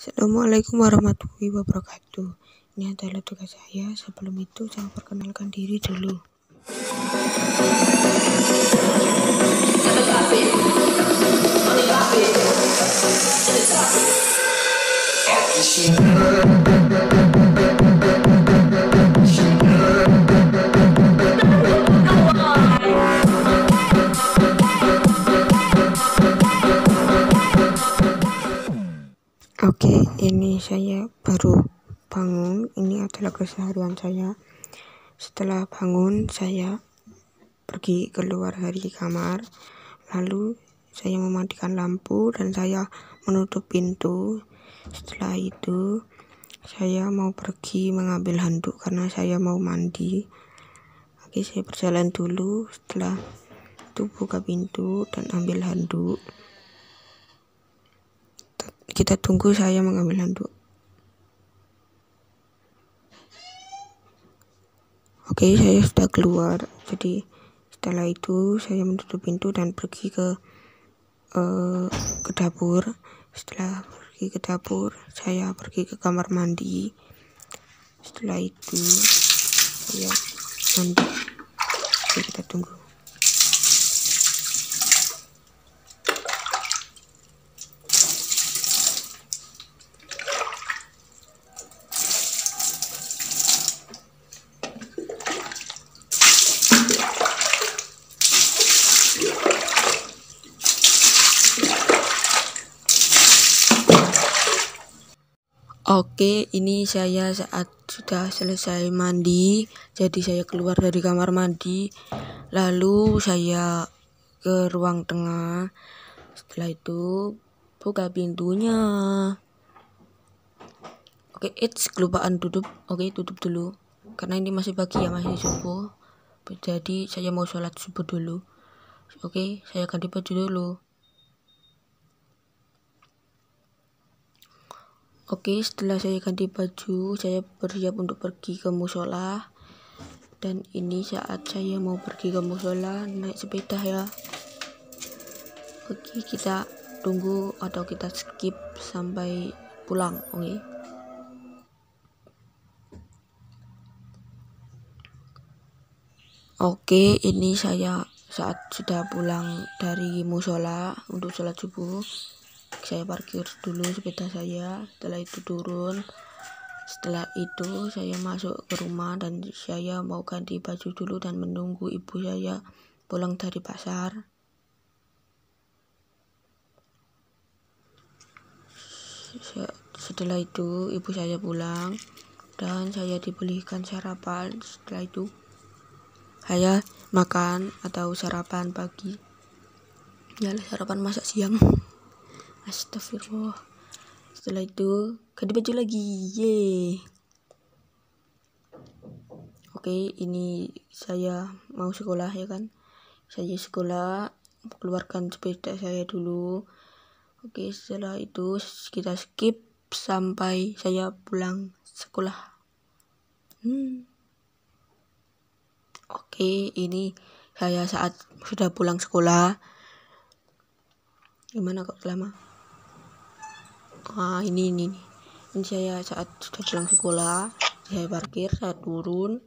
Assalamualaikum warahmatullahi wabarakatuh. Ini adalah tugas saya. Sebelum itu, saya perkenalkan diri dulu. Hmm. ini saya baru bangun, ini adalah keseharian saya. Setelah bangun saya pergi keluar dari kamar, lalu saya mematikan lampu dan saya menutup pintu. Setelah itu saya mau pergi mengambil handuk karena saya mau mandi. Oke, saya berjalan dulu setelah itu buka pintu dan ambil handuk kita tunggu saya mengambil handuk oke okay, saya sudah keluar jadi setelah itu saya menutup pintu dan pergi ke uh, ke dapur setelah pergi ke dapur saya pergi ke kamar mandi setelah itu saya mandi oke, kita tunggu Oke, ini saya saat sudah selesai mandi. Jadi saya keluar dari kamar mandi, lalu saya ke ruang tengah. Setelah itu buka pintunya. Oke, it's kelupaan tutup. Oke, tutup dulu. Karena ini masih pagi ya, masih subuh. Jadi saya mau sholat subuh dulu. Oke, saya ganti baju dulu. Oke, setelah saya ganti baju, saya bersiap untuk pergi ke musola. Dan ini saat saya mau pergi ke musola naik sepeda ya. Oke, kita tunggu atau kita skip sampai pulang, oke? Oke, ini saya saat sudah pulang dari musola untuk sholat subuh saya parkir dulu sepeda saya setelah itu turun setelah itu saya masuk ke rumah dan saya mau ganti baju dulu dan menunggu ibu saya pulang dari pasar setelah itu ibu saya pulang dan saya dibelikan sarapan setelah itu saya makan atau sarapan pagi ya sarapan masak siang astagfirullah setelah itu ganti baju lagi ye oke ini saya mau sekolah ya kan saya sekolah keluarkan sepeda saya dulu oke setelah itu kita skip sampai saya pulang sekolah hmm. oke ini saya saat sudah pulang sekolah gimana kok lama nah ini ini ini saya saat sudah pulang sekolah saya parkir saya turun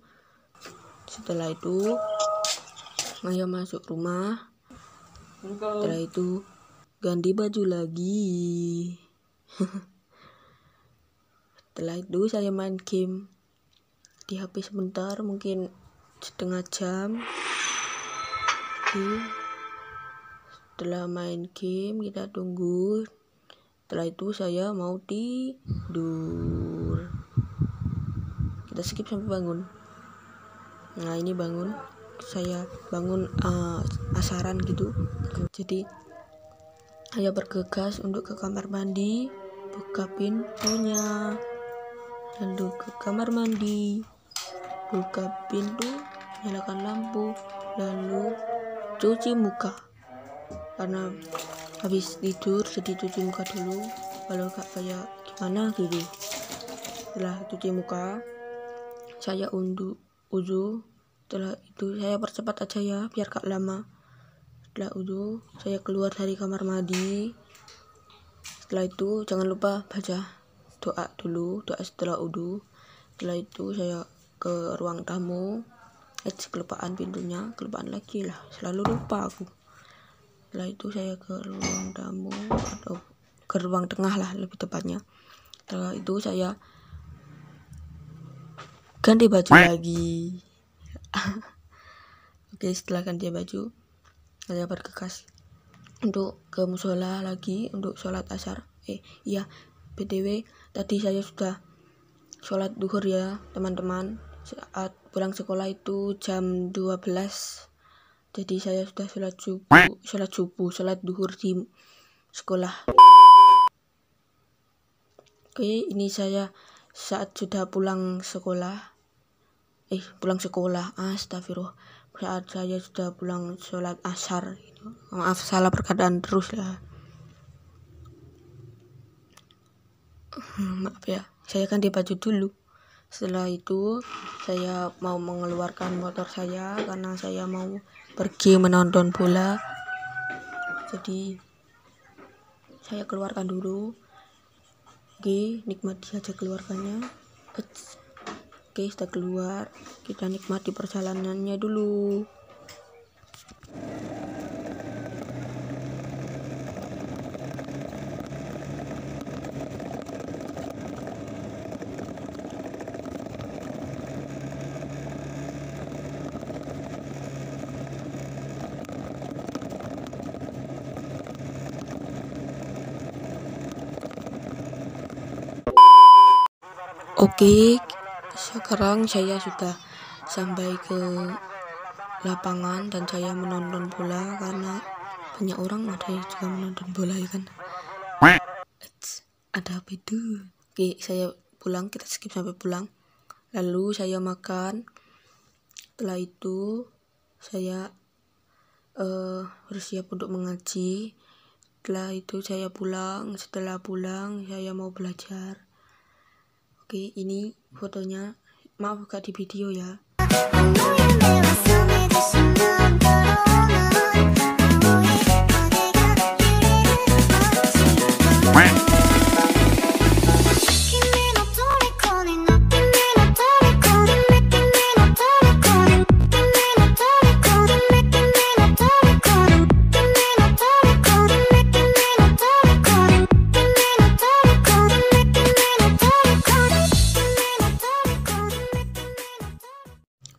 setelah itu saya masuk rumah setelah itu ganti baju lagi setelah itu saya main game di HP sebentar mungkin setengah jam setelah main game kita tunggu setelah itu saya mau tidur kita skip sampai bangun nah ini bangun saya bangun uh, asaran gitu jadi saya bergegas untuk ke kamar mandi buka pintunya lalu ke kamar mandi buka pintu nyalakan lampu lalu cuci muka karena habis tidur jadi cuci muka dulu kalau gak kayak gimana gitu setelah cuci muka saya unduh uzu setelah itu saya percepat aja ya biar gak lama setelah uzu saya keluar dari kamar mandi setelah itu jangan lupa baca doa dulu doa setelah udu setelah itu saya ke ruang tamu eh kelupaan pintunya kelupaan lagi lah selalu lupa aku setelah itu saya ke ruang tamu atau ke ruang tengah lah lebih tepatnya setelah itu saya ganti baju lagi oke setelah ganti baju saya berkekas untuk ke musola lagi untuk sholat asar eh iya btw tadi saya sudah sholat duhur ya teman-teman saat pulang sekolah itu jam 12 jadi saya sudah sholat subuh sholat subuh sholat duhur di sekolah oke ini saya saat sudah pulang sekolah eh pulang sekolah astagfirullah saat saya sudah pulang sholat asar gitu. maaf salah perkataan terus lah maaf ya saya akan dia baju dulu setelah itu saya mau mengeluarkan motor saya karena saya mau pergi menonton bola jadi saya keluarkan dulu oke nikmati aja keluarkannya oke sudah keluar kita nikmati perjalanannya dulu Oke, sekarang saya sudah sampai ke lapangan dan saya menonton bola karena banyak orang ada yang juga menonton bola ya kan. It's, ada apa itu? Oke, saya pulang, kita skip sampai pulang. Lalu saya makan. Setelah itu saya uh, bersiap untuk mengaji. Setelah itu saya pulang, setelah pulang saya mau belajar Oke, ini fotonya. Maaf gak di video ya. Quack.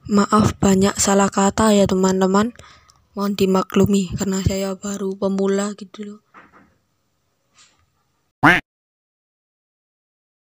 Maaf banyak salah kata ya teman-teman. Mohon dimaklumi karena saya baru pemula gitu loh.